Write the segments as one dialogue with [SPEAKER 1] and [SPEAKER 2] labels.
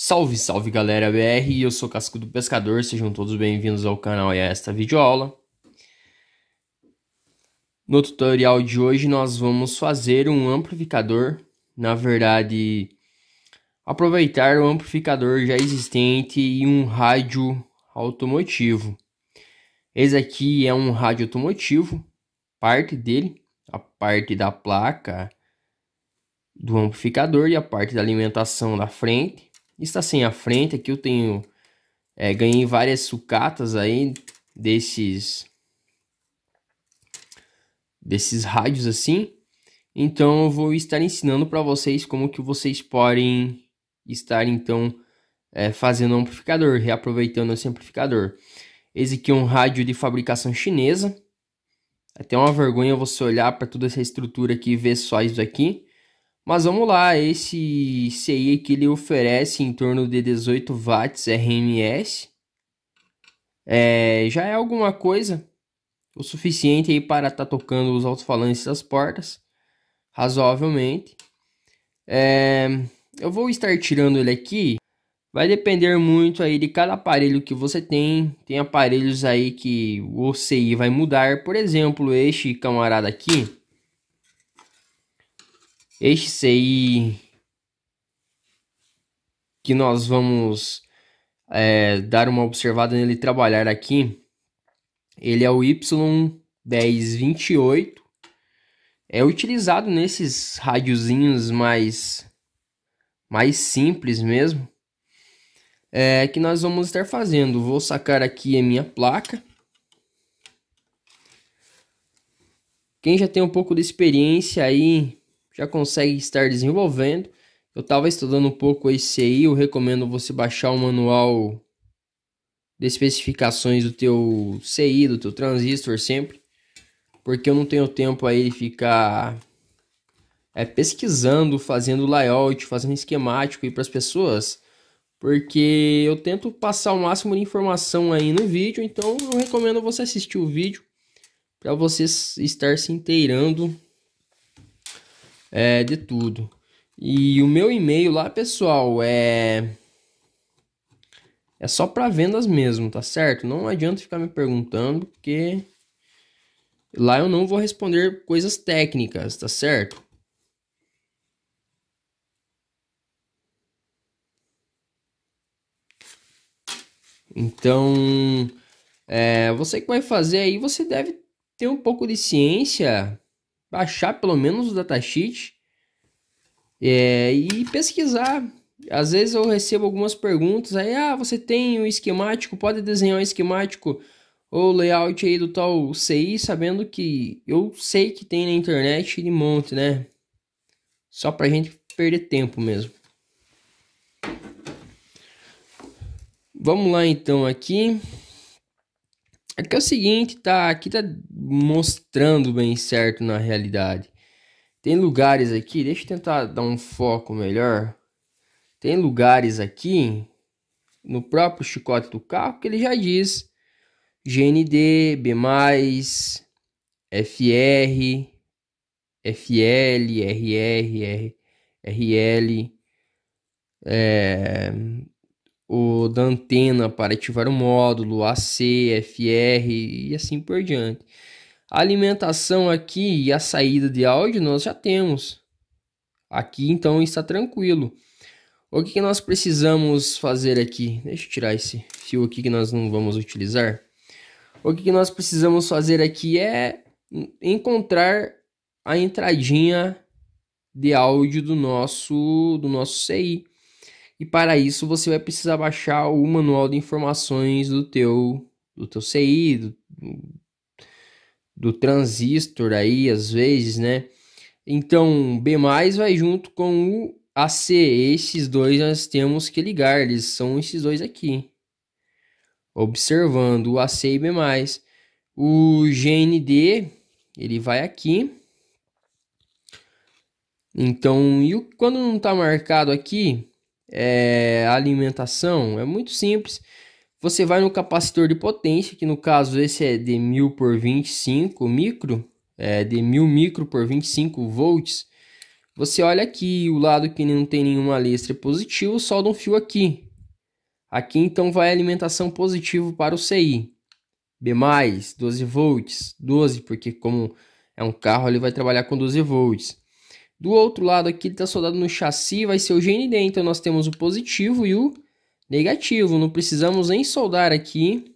[SPEAKER 1] Salve, salve galera BR, eu sou Casco do Pescador, sejam todos bem-vindos ao canal e a esta videoaula. No tutorial de hoje nós vamos fazer um amplificador, na verdade aproveitar o amplificador já existente e um rádio automotivo. Esse aqui é um rádio automotivo, parte dele, a parte da placa do amplificador e a parte da alimentação da frente Está assim, à frente aqui eu tenho... É, ganhei várias sucatas aí desses... Desses rádios assim. Então eu vou estar ensinando para vocês como que vocês podem estar então é, fazendo um amplificador, reaproveitando esse amplificador. Esse aqui é um rádio de fabricação chinesa. É até uma vergonha você olhar para toda essa estrutura aqui e ver só isso aqui. Mas vamos lá, esse CI que ele oferece em torno de 18 watts RMS. É, já é alguma coisa o suficiente aí para estar tá tocando os alto-falantes das portas, razoavelmente. É, eu vou estar tirando ele aqui. Vai depender muito aí de cada aparelho que você tem. Tem aparelhos aí que o CI vai mudar. Por exemplo, este camarada aqui este sei que nós vamos é, dar uma observada nele trabalhar aqui, ele é o Y1028. É utilizado nesses radiozinhos mais, mais simples mesmo. É, que nós vamos estar fazendo. Vou sacar aqui a minha placa. Quem já tem um pouco de experiência aí já consegue estar desenvolvendo. Eu estava estudando um pouco esse aí, eu recomendo você baixar o manual de especificações do teu CI, do teu transistor sempre, porque eu não tenho tempo aí de ficar é, pesquisando, fazendo layout, fazendo esquemático aí para as pessoas, porque eu tento passar o máximo de informação aí no vídeo, então eu recomendo você assistir o vídeo para você estar se inteirando é, de tudo. E o meu e-mail lá, pessoal, é é só para vendas mesmo, tá certo? Não adianta ficar me perguntando porque lá eu não vou responder coisas técnicas, tá certo? Então, é, você que vai fazer aí, você deve ter um pouco de ciência baixar pelo menos o datasheet é, e pesquisar. Às vezes eu recebo algumas perguntas aí, ah, você tem um esquemático, pode desenhar um esquemático ou layout aí do tal CI, sabendo que eu sei que tem na internet de monte, né? Só pra gente perder tempo mesmo. Vamos lá então aqui. Aqui é, é o seguinte, tá? Aqui tá mostrando bem certo na realidade. Tem lugares aqui, deixa eu tentar dar um foco melhor. Tem lugares aqui no próprio chicote do carro que ele já diz GND, B+, FR, FL, RR, RL, é, o da antena para ativar o módulo, AC, FR e assim por diante. A alimentação aqui e a saída de áudio nós já temos. Aqui então está tranquilo. O que, que nós precisamos fazer aqui? Deixa eu tirar esse fio aqui que nós não vamos utilizar. O que, que nós precisamos fazer aqui é encontrar a entradinha de áudio do nosso do nosso CI. E para isso você vai precisar baixar o manual de informações do teu do teu CI, do, do transistor aí às vezes, né? Então, B+ vai junto com o AC, esses dois nós temos que ligar, eles são esses dois aqui. Observando o AC e B+. O GND, ele vai aqui. Então, e quando não está marcado aqui, é, alimentação? É muito simples. Você vai no capacitor de potência, que no caso esse é de 1000 por 25 micro, é, de 1000 micro por 25 volts. Você olha aqui, o lado que não tem nenhuma listra positivo, solda um fio aqui. Aqui então vai alimentação positivo para o CI. B+, 12 volts, 12, porque como é um carro, ele vai trabalhar com 12 volts. Do outro lado aqui ele está soldado no chassi, vai ser o GND, então nós temos o positivo e o negativo. Não precisamos nem soldar aqui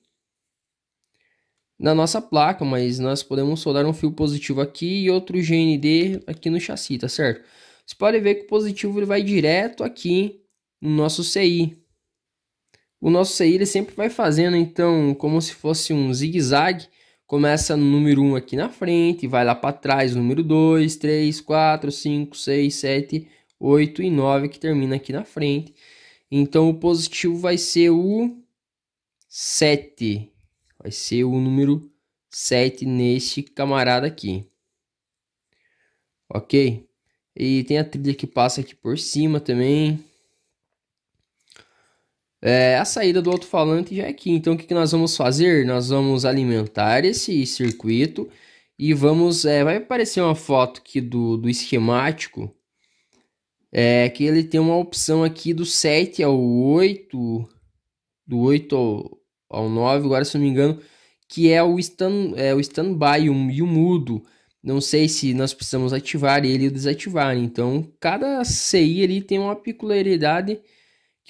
[SPEAKER 1] na nossa placa, mas nós podemos soldar um fio positivo aqui e outro GND aqui no chassi, tá certo? Você pode ver que o positivo ele vai direto aqui no nosso CI. O nosso CI ele sempre vai fazendo então como se fosse um zigue-zague Começa no número 1 aqui na frente, vai lá para trás, número 2, 3, 4, 5, 6, 7, 8 e 9 que termina aqui na frente. Então o positivo vai ser o 7. Vai ser o número 7 neste camarada aqui. Ok? E tem a trilha que passa aqui por cima também é, a saída do alto-falante já é aqui. Então, o que, que nós vamos fazer? Nós vamos alimentar esse circuito e vamos... É, vai aparecer uma foto aqui do, do esquemático, é, que ele tem uma opção aqui do 7 ao 8, do 8 ao, ao 9, agora se não me engano, que é o stand, é, o standby e o mudo. Não sei se nós precisamos ativar ele ou desativar. Então, cada CI ali tem uma peculiaridade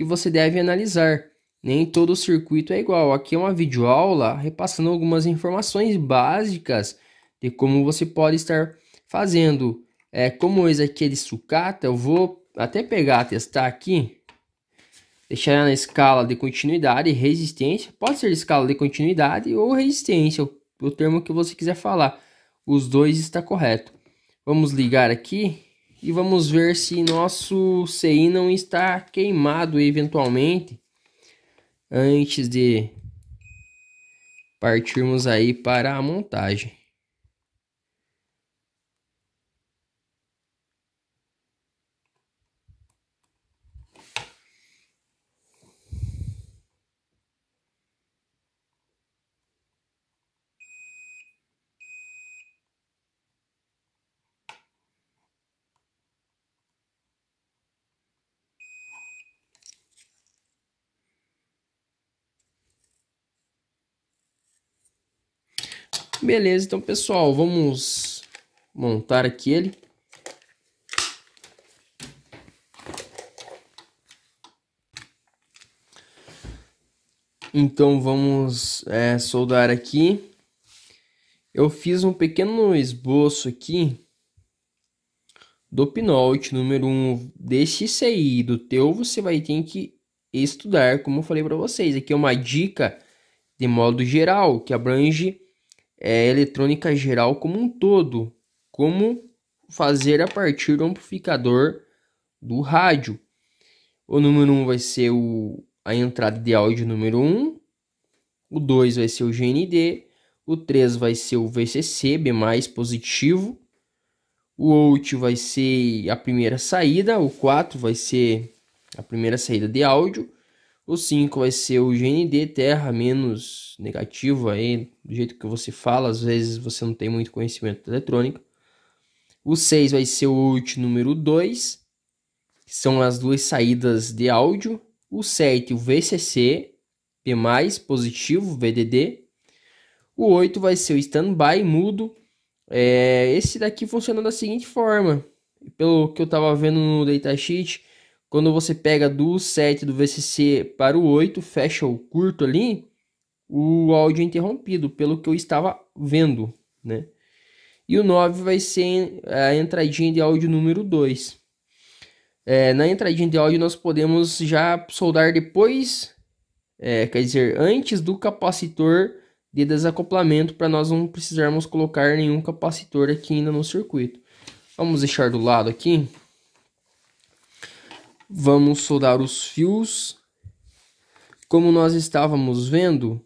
[SPEAKER 1] que você deve analisar. Nem todo circuito é igual. Aqui é uma videoaula repassando algumas informações básicas de como você pode estar fazendo. É, como esse aqui é de sucata, eu vou até pegar, testar aqui. Deixar na escala de continuidade e resistência. Pode ser escala de continuidade ou resistência, o, o termo que você quiser falar. Os dois está correto. Vamos ligar aqui e vamos ver se nosso CI não está queimado eventualmente antes de partirmos aí para a montagem. Beleza, então pessoal, vamos montar aqui ele. Então vamos é, soldar aqui. Eu fiz um pequeno esboço aqui do pinote número 1 um desse CI do teu, você vai ter que estudar, como eu falei para vocês. Aqui é uma dica de modo geral, que abrange é, eletrônica geral como um todo, como fazer a partir do amplificador do rádio. O número 1 um vai ser o, a entrada de áudio número 1, um, o 2 vai ser o GND, o 3 vai ser o VCC, B+, positivo, o out vai ser a primeira saída, o 4 vai ser a primeira saída de áudio, o 5 vai ser o GND terra menos negativo aí, do jeito que você fala, às vezes você não tem muito conhecimento da eletrônica. O 6 vai ser o out número 2, que são as duas saídas de áudio. O 7, o VCC, P+, positivo, VDD. O 8 vai ser o standby, mudo. É, esse daqui funciona da seguinte forma. Pelo que eu estava vendo no datasheet, quando você pega do 7 do VCC para o 8, fecha o curto ali, o áudio é interrompido, pelo que eu estava vendo, né? E o 9 vai ser a entradinha de áudio número 2. É, na entradinha de áudio nós podemos já soldar depois, é, quer dizer, antes do capacitor de desacoplamento para nós não precisarmos colocar nenhum capacitor aqui ainda no circuito. Vamos deixar do lado aqui. Vamos soldar os fios. Como nós estávamos vendo,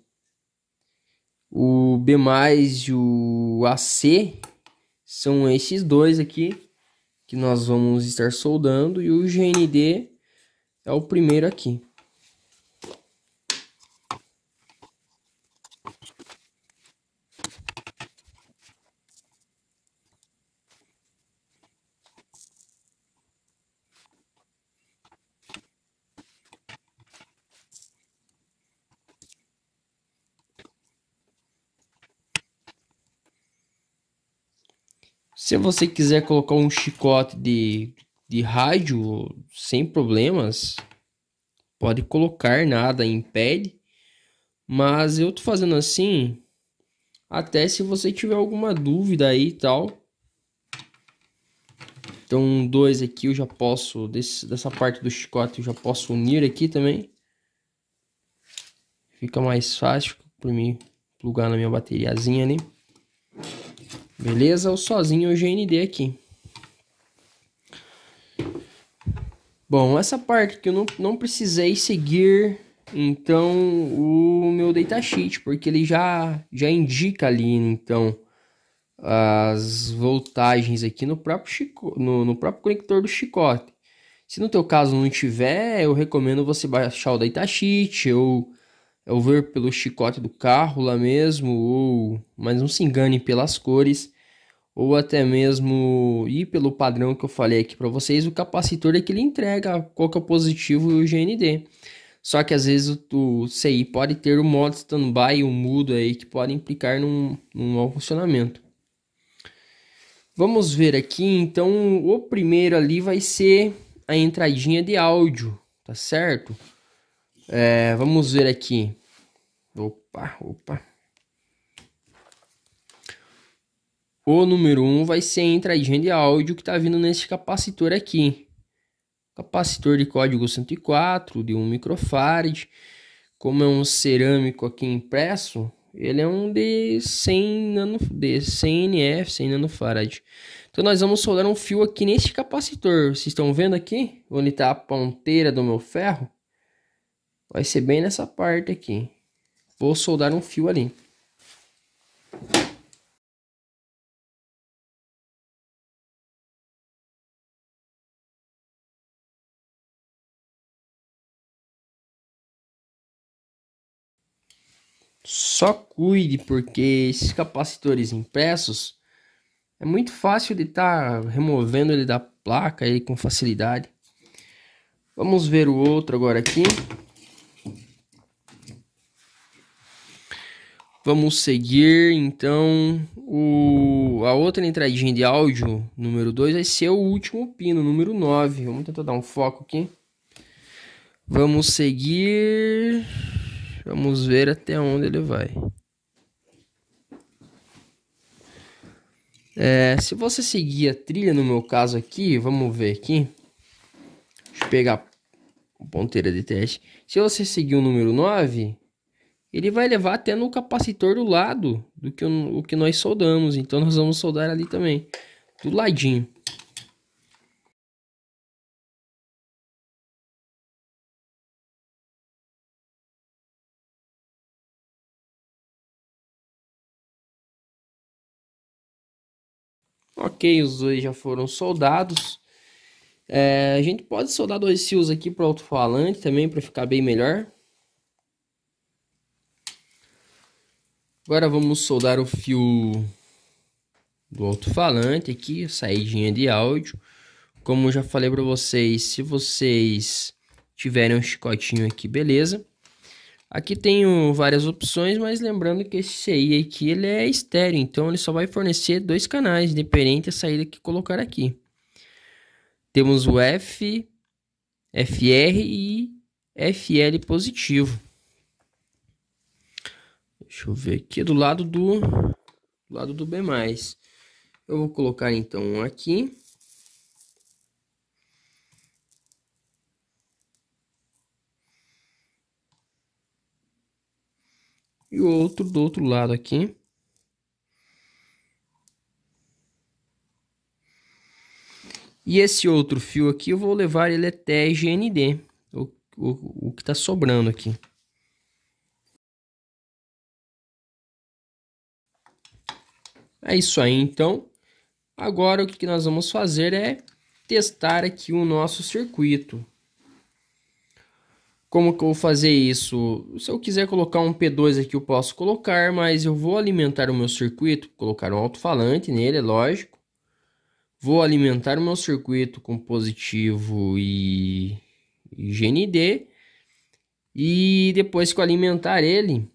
[SPEAKER 1] o B e o AC são esses dois aqui que nós vamos estar soldando e o GND é o primeiro aqui. Se você quiser colocar um chicote de, de rádio sem problemas, pode colocar, nada impede. Mas eu tô fazendo assim, até se você tiver alguma dúvida aí e tal. Então, dois aqui eu já posso, desse, dessa parte do chicote eu já posso unir aqui também. Fica mais fácil para mim plugar na minha bateriazinha ali. Né? Beleza? O sozinho o GND é aqui. Bom, essa parte que eu não, não precisei seguir, então, o meu datasheet, porque ele já, já indica ali, então, as voltagens aqui no próprio, chico, no, no próprio conector do chicote. Se no teu caso não tiver, eu recomendo você baixar o datasheet ou, ou ver pelo chicote do carro lá mesmo, ou, mas não se engane pelas cores ou até mesmo ir pelo padrão que eu falei aqui para vocês, o capacitor é que ele entrega qual que é o positivo e o GND. Só que às vezes o, o CI pode ter o modo standby e o mudo aí que pode implicar num, num mau funcionamento. Vamos ver aqui, então o primeiro ali vai ser a entradinha de áudio, tá certo? É, vamos ver aqui. Opa, opa. O número 1 um vai ser entre a entradinha de áudio que está vindo nesse capacitor aqui. Capacitor de código 104, de 1 microfarad. Como é um cerâmico aqui impresso, ele é um de 100, nano, de 100 NF, 100 nanofarad. Então nós vamos soldar um fio aqui neste capacitor. Vocês estão vendo aqui? Onde está a ponteira do meu ferro? Vai ser bem nessa parte aqui. Vou soldar um fio ali. Só cuide, porque esses capacitores impressos é muito fácil de estar tá removendo ele da placa aí com facilidade. Vamos ver o outro agora aqui. Vamos seguir então o, a outra entradinha de áudio, número 2, vai ser o último pino, número 9. Vamos tentar dar um foco aqui. Vamos seguir. Vamos ver até onde ele vai. É, se você seguir a trilha, no meu caso aqui, vamos ver aqui. Deixa eu pegar a ponteira de teste. Se você seguir o número 9, ele vai levar até no capacitor do lado do que o, o que nós soldamos. Então, nós vamos soldar ali também, do ladinho. Ok, os dois já foram soldados. É, a gente pode soldar dois fios aqui para o alto-falante também, para ficar bem melhor. Agora vamos soldar o fio do alto-falante aqui, saídinha de áudio. Como já falei para vocês, se vocês tiverem um chicotinho aqui, beleza. Aqui tenho várias opções, mas lembrando que esse CI aqui ele é estéreo, então ele só vai fornecer dois canais, independente a saída que colocar aqui. Temos o F, FR e FL positivo. Deixa eu ver aqui do lado do, do lado do B+. Eu vou colocar então um aqui. e o outro do outro lado aqui. E esse outro fio aqui eu vou levar ele até GND, o, o, o que está sobrando aqui. É isso aí, então. Agora o que nós vamos fazer é testar aqui o nosso circuito. Como que eu vou fazer isso? Se eu quiser colocar um P2 aqui, eu posso colocar, mas eu vou alimentar o meu circuito, colocar um alto-falante nele, é lógico. Vou alimentar o meu circuito com positivo e, e GND. E depois que eu alimentar ele,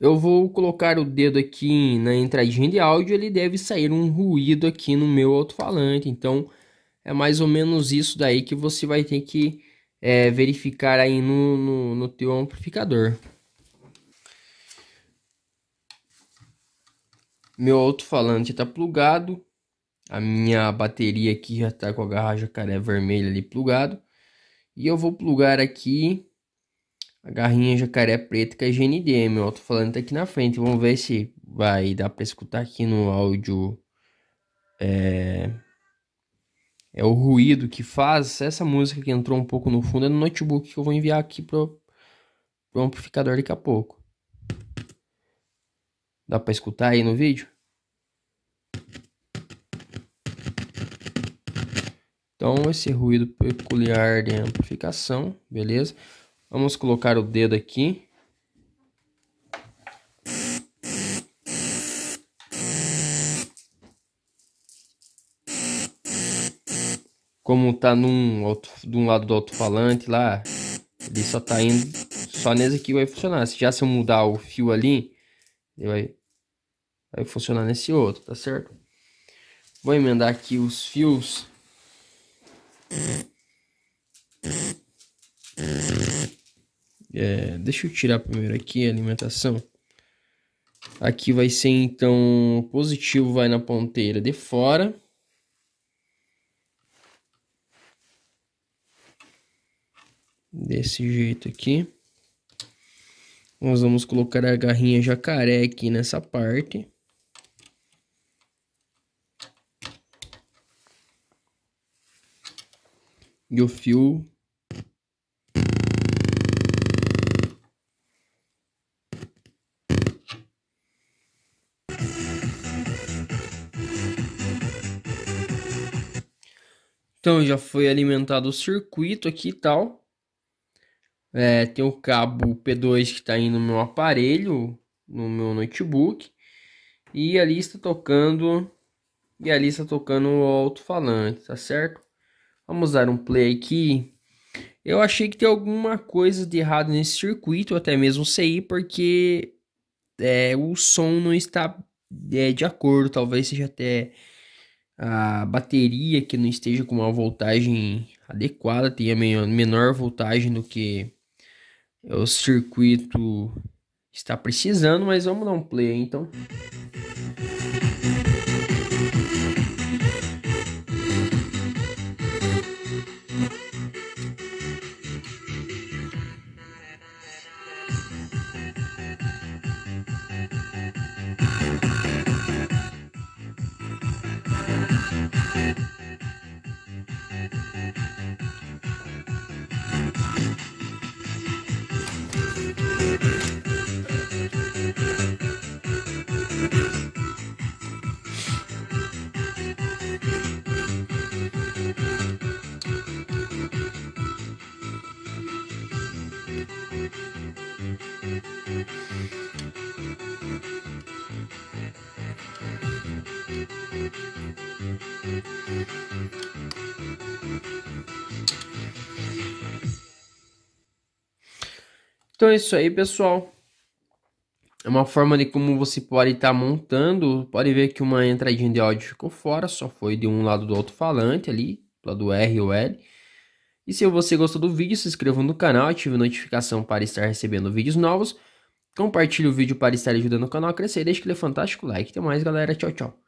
[SPEAKER 1] eu vou colocar o dedo aqui na entradinha de áudio, ele deve sair um ruído aqui no meu alto-falante. Então, é mais ou menos isso daí que você vai ter que é, verificar aí no, no, no teu amplificador. Meu alto-falante está plugado. A minha bateria aqui já está com a garra jacaré vermelha ali plugado. E eu vou plugar aqui a garrinha jacaré preta que é GND. Meu alto-falante está aqui na frente. Vamos ver se vai dar para escutar aqui no áudio é, é o ruído que faz. Essa música que entrou um pouco no fundo é no notebook que eu vou enviar aqui pro, pro amplificador daqui a pouco. Dá para escutar aí no vídeo? Então esse ruído peculiar de amplificação, beleza? Vamos colocar o dedo aqui como tá num alto, de um lado do alto-falante lá, ele só tá indo, só nesse aqui vai funcionar. Se já se eu mudar o fio ali, ele vai, vai funcionar nesse outro, tá certo? Vou emendar aqui os fios. É, deixa eu tirar primeiro aqui a alimentação. Aqui vai ser então positivo vai na ponteira de fora. desse jeito aqui. Nós vamos colocar a garrinha jacaré aqui nessa parte. E o fio Então já foi alimentado o circuito aqui e tal. É, tem o cabo P2 que está aí no meu aparelho, no meu notebook. E ali está tocando. E ali está tocando o alto-falante, tá certo? Vamos dar um play aqui. Eu achei que tem alguma coisa de errado nesse circuito, até mesmo sei, porque é, o som não está é, de acordo. Talvez seja até a bateria que não esteja com uma voltagem adequada, tenha menor voltagem do que é o circuito está precisando, mas vamos dar um play aí, então. Então é isso aí, pessoal. É uma forma de como você pode estar tá montando. Pode ver que uma entradinha de áudio ficou fora, só foi de um lado do alto-falante ali, do R ou L. E se você gostou do vídeo, se inscreva no canal, ative a notificação para estar recebendo vídeos novos. Compartilhe o vídeo para estar ajudando o canal a crescer. Deixe aquele fantástico like. Até mais, galera. Tchau, tchau.